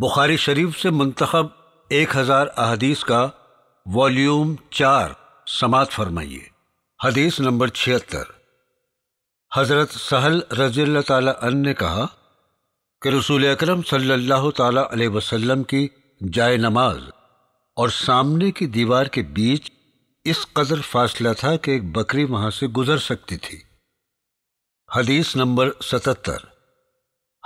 बुखारी शरीफ से मंतखब एक हज़ार अहदीस का वॉल्यूम चार समात फरमाइए हदीस नंबर छिहत्तर हज़रत सहल रजील तन ने कहा कि रसूल अक्रम सल्लल्लाहु अलैहि वसल्लम की जाय नमाज और सामने की दीवार के बीच इस कदर फासला था कि एक बकरी वहाँ से गुजर सकती थी हदीस नंबर सतहत्तर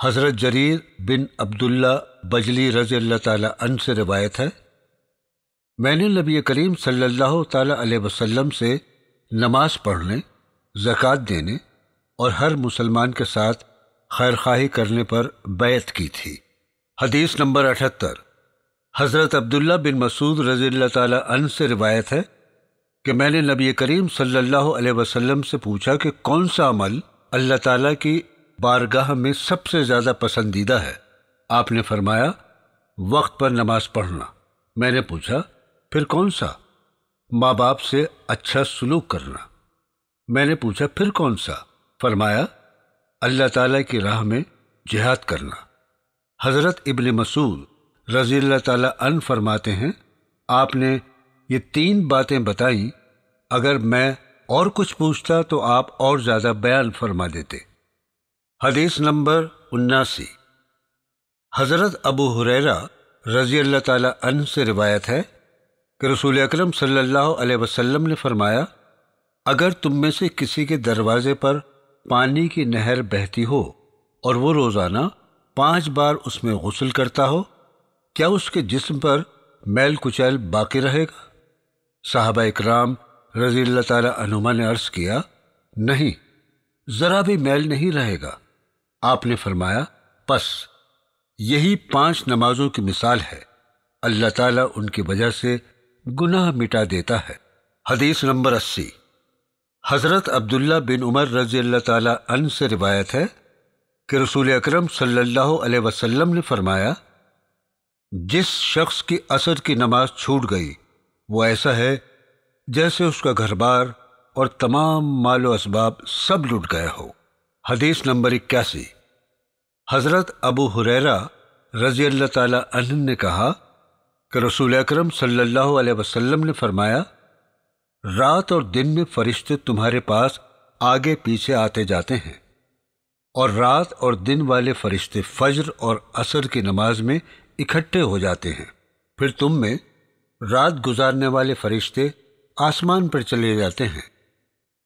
हज़रत जरीर बिन अब्दुल्ला बजली रज़ी अल्लाह तन से रिवायत है मैंने नबी करीम सल्लल्लाहु अलैहि वसल्लम से नमाज पढ़ने ज़क़़त देने और हर मुसलमान के साथ खैर खाही करने पर बैत की थी हदीस नंबर अठहत्तर हज़रत अब्दुल्ला बिन मसूद रज़ी अल्लाह तन से रिवायत है कि मैंने नबी करीम सल्लल्लाहु अलैहि वसल्लम से पूछा कि कौन सा अमल अल्लाह ताला की बारगाह में सबसे ज्यादा पसंदीदा है आपने फरमाया वक्त पर नमाज पढ़ना मैंने पूछा फिर कौन सा माँ बाप से अच्छा सुलूक करना मैंने पूछा फिर कौन सा फरमाया अल्लाह ताला की राह में जिहाद करना हज़रत इबन मसूद रजी तला अन फरमाते हैं आपने ये तीन बातें बताई अगर मैं और कुछ पूछता तो आप और ज़्यादा बयान फरमा देते हदीस नंबर उन्नासी हज़रत अबू हुरैरा रज़ी अल्लाह अन से रिवायत है कि रसूल अकरम सल्लल्लाहु अलैहि वसल्लम ने फरमाया अगर तुम में से किसी के दरवाजे पर पानी की नहर बहती हो और वो रोज़ाना पांच बार उसमें गसल करता हो क्या उसके जिस्म पर मैल कुचैल बाकी रहेगा साहबा इकराम रज़ी अल्लाह ताली ने अर्ज़ किया नहीं ज़रा भी मैल नहीं रहेगा आपने फरमाया बस यही पांच नमाजों की मिसाल है अल्लाह ताला उनकी वजह से गुनाह मिटा देता है हदीस नंबर अस्सी हज़रत अब्दुल्ला बिन उमर रजी अल्लाह ताला अन से रिवायत है कि रसूल अकरम सल्लल्लाहु अलैहि वसल्लम ने फरमाया जिस शख्स की असर की नमाज छूट गई वो ऐसा है जैसे उसका घर बार और तमाम मालो असबाब सब लुट गए हो हदीस नंबर इक्यासी हज़रत अबू हुरैरा रजी अल्लाह अन्ह ने कहा कि रसूल अक्रम सल्लल्लाहु अलैहि वसल्लम ने फरमाया रात और दिन में फरिश्ते तुम्हारे पास आगे पीछे आते जाते हैं और रात और दिन वाले फरिश्ते फज्र और असर की नमाज में इकट्ठे हो जाते हैं फिर तुम में रात गुजारने वाले फरिश्ते आसमान पर चले जाते हैं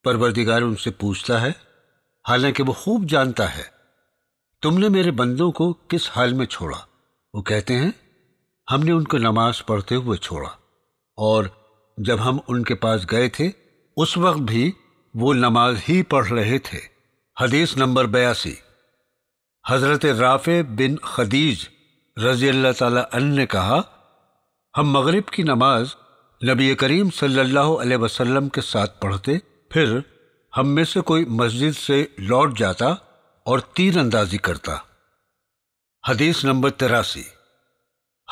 परवरदिगार उनसे पूछता है हालांकि वो खूब जानता है तुमने मेरे बंदों को किस हाल में छोड़ा वो कहते हैं हमने उनको नमाज पढ़ते हुए छोड़ा और जब हम उनके पास गए थे उस वक्त भी वो नमाज ही पढ़ रहे थे हदीस नंबर बयासी हज़रत राफ़े बिन खदीज रजी अल्लाह तन ने कहा हम मगरिब की नमाज नबी करीम सल्लल्लाहु अलैहि वसल्लम के साथ पढ़ते फिर हम में से कोई मस्जिद से लौट जाता और तीर अंदाजी करता हदीस नंबर तिरासी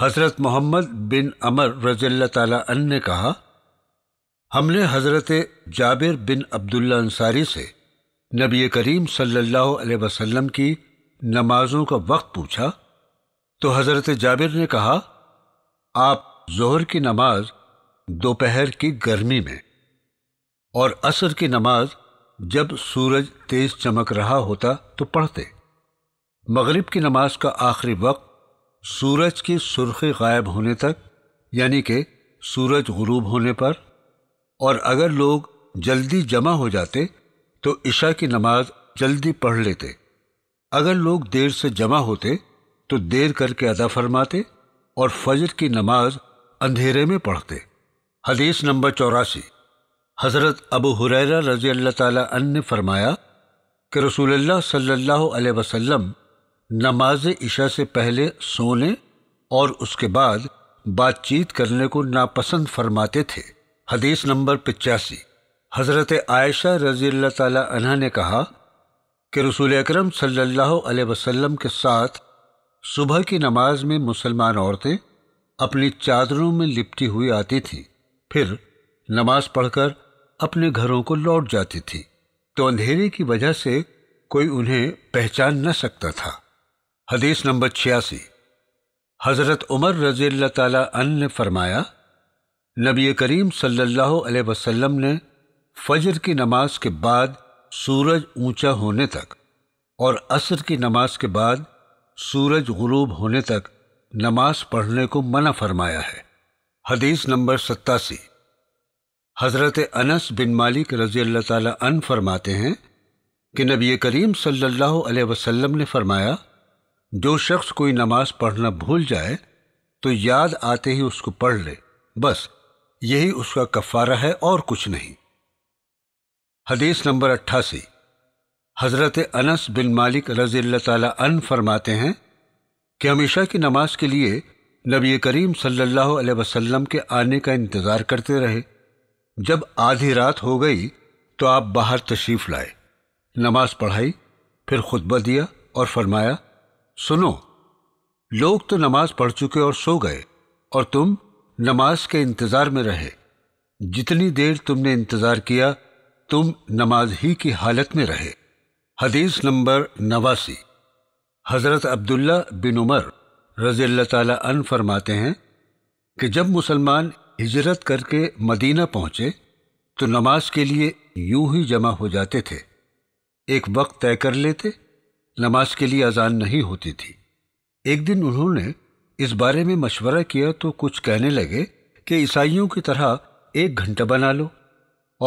हज़रत मोहम्मद बिन अमर रज़ल्ला ताला ने कहा हमने हज़रत जाबिर बिन अब्दुल्ला अंसारी से नबी करीम सल्लल्लाहु अलैहि वसल्लम की नमाजों का वक्त पूछा तो हज़रत जाबिर ने कहा आप जोहर की नमाज दोपहर की गर्मी में और असर की नमाज जब सूरज तेज चमक रहा होता तो पढ़ते मगरिब की नमाज का आखिरी वक्त सूरज की सुर्खी गायब होने तक यानी कि सूरज गुरूब होने पर और अगर लोग जल्दी जमा हो जाते तो ईशा की नमाज जल्दी पढ़ लेते अगर लोग देर से जमा होते तो देर करके अदा फरमाते और फजर की नमाज अंधेरे में पढ़ते हदीस नंबर चौरासी हज़रत अबू हुरैरा रज़ी अल्लाह ताला ने फरमाया कि रसूलुल्लाह सल्ला वसम नमाज इशा से पहले सोने और उसके बाद बातचीत करने को नापसंद फरमाते थे हदीस नंबर पिचासी हज़रत आयशा रज़ी अल्लाह ताला ने कहा कि रसूल अक्रम सल्ला वसम के साथ सुबह की नमाज में मुसलमान औरतें अपनी चादरों में लिपटी हुई आती थीं फिर नमाज पढ़कर अपने घरों को लौट जाती थी तो अंधेरे की वजह से कोई उन्हें पहचान न सकता था हदीस नंबर छियासी हज़रत उमर रज़ी अल्लाह ने फरमाया नबी करीम सल्लल्लाहु अलैहि वसल्लम ने फजर की नमाज के बाद सूरज ऊंचा होने तक और असर की नमाज के बाद सूरज गुरूब होने तक नमाज पढ़ने को मना फरमाया है हदीस नंबर सत्तासी हज़रत अनस बिन मालिक रज़ी अल्लाह ताली फरमाते हैं कि नबी करीम सल्लल्लाहु अलैहि वसल्लम ने फरमाया जो शख्स कोई नमाज पढ़ना भूल जाए तो याद आते ही उसको पढ़ ले बस यही उसका कफ़ारा है और कुछ नहीं हदीस नंबर अट्ठासी हज़रत अनस बिन मालिक रज़ी अल्लाह ताली फरमाते हैं कि हमेशा की नमाज के लिए नबी करीम सल्लल्लाहु अलैहि वसल्लम के आने का इंतज़ार करते रहे जब आधी रात हो गई तो आप बाहर तशरीफ लाए नमाज पढ़ाई फिर खुतबा दिया और फरमाया सुनो लोग तो नमाज पढ़ चुके और सो गए और तुम नमाज के इंतज़ार में रहे जितनी देर तुमने इंतज़ार किया तुम नमाज ही की हालत में रहे हदीस नंबर नवासी हज़रत अब्दुल्ला बिन उमर रज़ील्ला तन फरमाते हैं कि जब मुसलमान हिजरत करके मदीना पहुंचे तो नमाज के लिए यूं ही जमा हो जाते थे एक वक्त तय कर लेते नमाज के लिए अजान नहीं होती थी एक दिन उन्होंने इस बारे में मशवरा किया तो कुछ कहने लगे कि ईसाइयों की तरह एक घंटा बना लो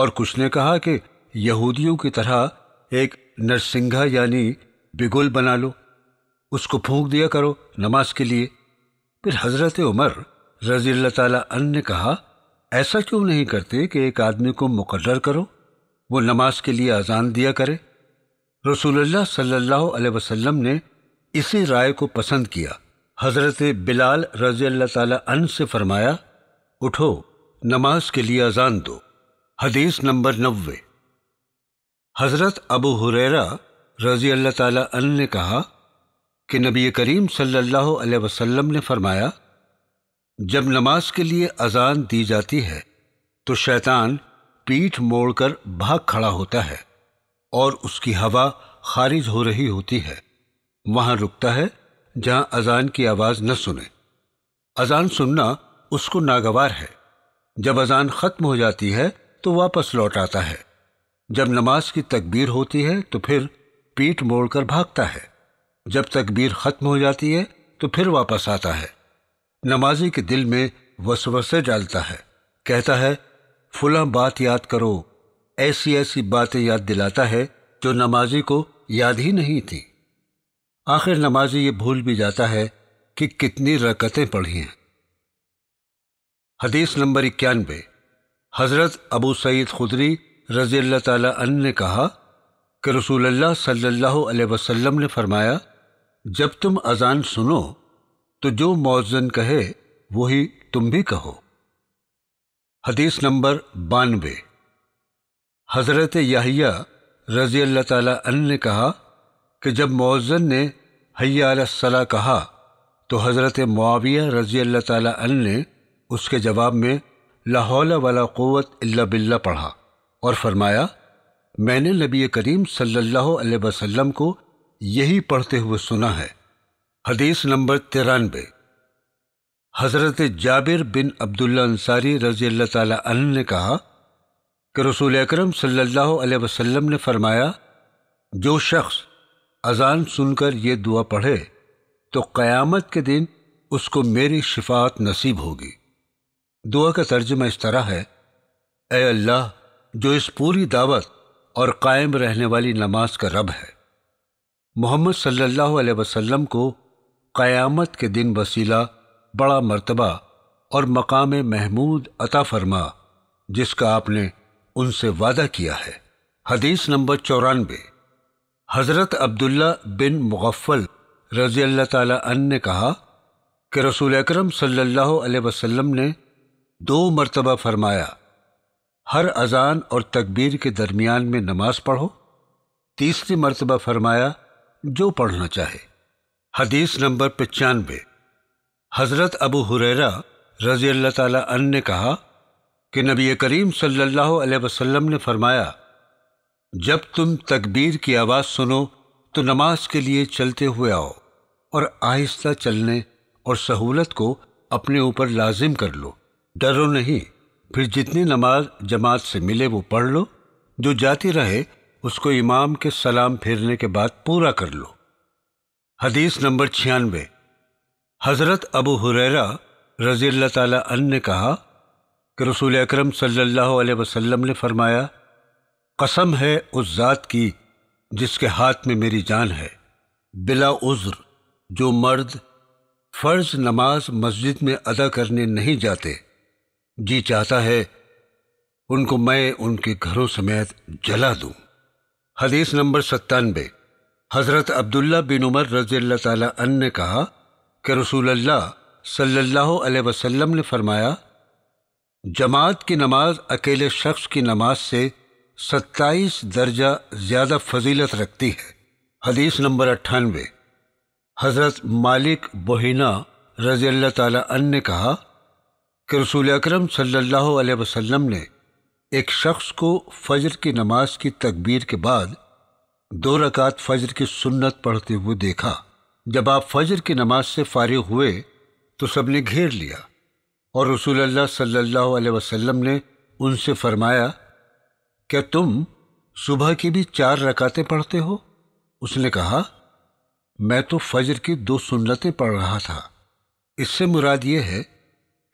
और कुछ ने कहा कि यहूदियों की तरह एक नरसिंघा यानी बिगुल बना लो उसको फूंक दिया करो नमाज के लिए फिर हजरत उमर अल्लाह तन ने कहा ऐसा क्यों नहीं करते कि एक आदमी को मुकर्र करो वो नमाज के लिए अजान दिया करे रसूलुल्लाह सल्लल्लाहु अलैहि वसल्लम ने इसी राय को पसंद किया हज़रत बिलाल रजी अल्लाह तन से फरमाया उठो नमाज के लिए अजान दो हदीस नंबर नब्बे हज़रत अबू हुररा रजी अल्लाह तन ने कहा कि नबी करीम सल्लल्लाहु अलैहि वसल्लम ने फरमाया जब नमाज के लिए अजान दी जाती है तो शैतान पीठ मोड़कर भाग खड़ा होता है और उसकी हवा खारिज हो रही होती है वहां रुकता है जहां अजान की आवाज न सुने अजान सुनना उसको नागवार है जब अजान खत्म हो जाती है तो वापस लौट आता है जब नमाज की तकबीर होती है तो फिर पीठ मोड़कर भागता है जब तकबीर खत्म हो जाती है तो फिर वापस आता है नमाजी के दिल में वसवसे डालता है कहता है फुला बात याद करो ऐसी ऐसी बातें याद दिलाता है जो नमाजी को याद ही नहीं थी आखिर नमाजी ये भूल भी जाता है कि कितनी रकतें पढ़ी हैं हदीस नंबर इक्यानबे हजरत अबू सईद खुदरी रजी अल्लाह तन ने कहा कि रसूल सल्लल्लाहु अलैहि वसल्लम ने फरमाया जब तुम अजान सुनो तो जो मौजन कहे वही तुम भी कहो हदीस नंबर बानवे हजरत याहिया रजी अल्लाह अन ने कहा कि जब मौजन ने हैया कहा तो हजरत मुआविया रजी अल्लाह अन ने उसके जवाब में लाहौला वाला क़वत अल्ला बिल्ला पढ़ा और फरमाया मैंने नबी करीम सल्लल्लाहु अलैहि वसल्लम को यही पढ़ते हुए सुना है हदीस नंबर तिरानबे हज़रत जाबिर बिन अब्दुल्ला अंसारी रजी अल्लाह ताला ने कहा कि रसूल अकरम सल्लल्लाहु ने फरमाया जो शख्स अजान सुनकर यह दुआ पढ़े तो क़यामत के दिन उसको मेरी शिफात नसीब होगी दुआ का तर्जमा इस तरह है ए अल्लाह जो इस पूरी दावत और कायम रहने वाली नमाज का रब है मोहम्मद सल्लल्लाहु अलैहि वसल्लम को क़यामत के दिन वसीला बड़ा मर्तबा और मकाम महमूद अता फरमा जिसका आपने उनसे वादा किया है हदीस नंबर चौरानबे हज़रत अब्दुल्ला बिन मुगफ़ल रज़ी अल्लाह ताला ने कहा कि रसूल अकरम सल्लल्लाहु अलैहि वसल्लम ने दो मर्तबा फरमाया हर अजान और तकबीर के दरमियान में नमाज पढ़ो तीसरी मर्तबा फरमाया जो पढ़ना चाहे हदीस नंबर पचानबे हज़रत अबू हुरैरा रजी अल्लाह ताला ने कहा कि नबी करीम सल्लल्लाहु अलैहि वसल्लम ने फरमाया जब तुम तकबीर की आवाज़ सुनो तो नमाज के लिए चलते हुए आओ और आहिस्ता चलने और सहूलत को अपने ऊपर लाजिम कर लो डरो नहीं फिर जितनी नमाज जमात से मिले वो पढ़ लो जो जाती रहे उसको इमाम के सलाम फेरने के बाद पूरा कर लो हदीस नंबर छियानवे हज़रत अबू हुररा रज़ील तला ने कहा कि रसूल अक्रम सल्लल्लाहु वसल्लम ने फरमाया कसम है उस ज़ात की जिसके हाथ में मेरी जान है बिला उज़्र जो मर्द फ़र्ज़ नमाज मस्जिद में अदा करने नहीं जाते जी चाहता है उनको मैं उनके घरों समेत जला दूं। हदीस नंबर सत्तानबे हज़रत अब्दुल्ला बिन उमर रजील्ला तन ने कहा कि रसूल अल्लाह सल्लल्लाहु ने फरमाया जमात की नमाज अकेले शख्स की नमाज से सत्ताईस दर्जा ज़्यादा फजीलत रखती है हदीस नंबर अट्ठानवे हज़रत मालिक बोहिना रजील्ला तन ने कहा कि रसूल अक्रम सल्ला वसम ने एक शख्स को फजर की नमाज की तकबीर के बाद दो रकात फजर की सुन्नत पढ़ते हुए देखा जब आप फजर की नमाज से फारिग हुए तो सबने घेर लिया और रसूल अल्लाह सल्लल्लाहु अलैहि वसल्लम ने उनसे फरमाया क्या तुम सुबह की भी चार रकातें पढ़ते हो उसने कहा मैं तो फजर की दो सुन्नतें पढ़ रहा था इससे मुराद ये है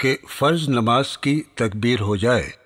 कि फ़र्ज नमाज की तकबीर हो जाए